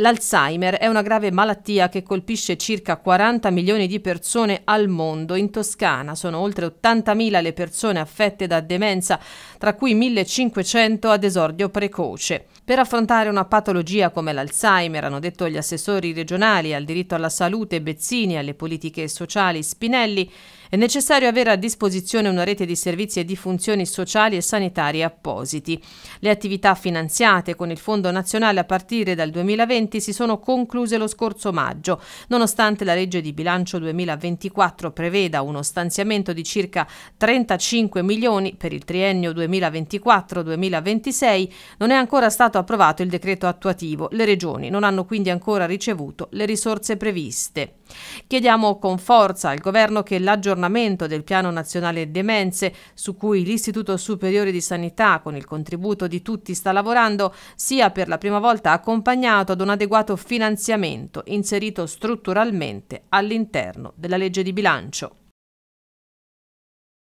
L'Alzheimer è una grave malattia che colpisce circa 40 milioni di persone al mondo. In Toscana sono oltre 80.000 le persone affette da demenza, tra cui 1.500 ad esordio precoce. Per affrontare una patologia come l'Alzheimer, hanno detto gli assessori regionali al diritto alla salute Bezzini, alle politiche sociali Spinelli, è necessario avere a disposizione una rete di servizi e di funzioni sociali e sanitarie appositi. Le attività finanziate con il Fondo Nazionale a partire dal 2020 investimenti si sono concluse lo scorso maggio. Nonostante la legge di bilancio 2024 preveda uno stanziamento di circa 35 milioni per il triennio 2024-2026, non è ancora stato approvato il decreto attuativo. Le regioni non hanno quindi ancora ricevuto le risorse previste. Chiediamo con forza al governo che l'aggiornamento del Piano Nazionale Demenze, su cui l'Istituto Superiore di Sanità con il contributo di tutti sta lavorando, sia per la prima volta accompagnato ad una adeguato finanziamento inserito strutturalmente all'interno della legge di bilancio.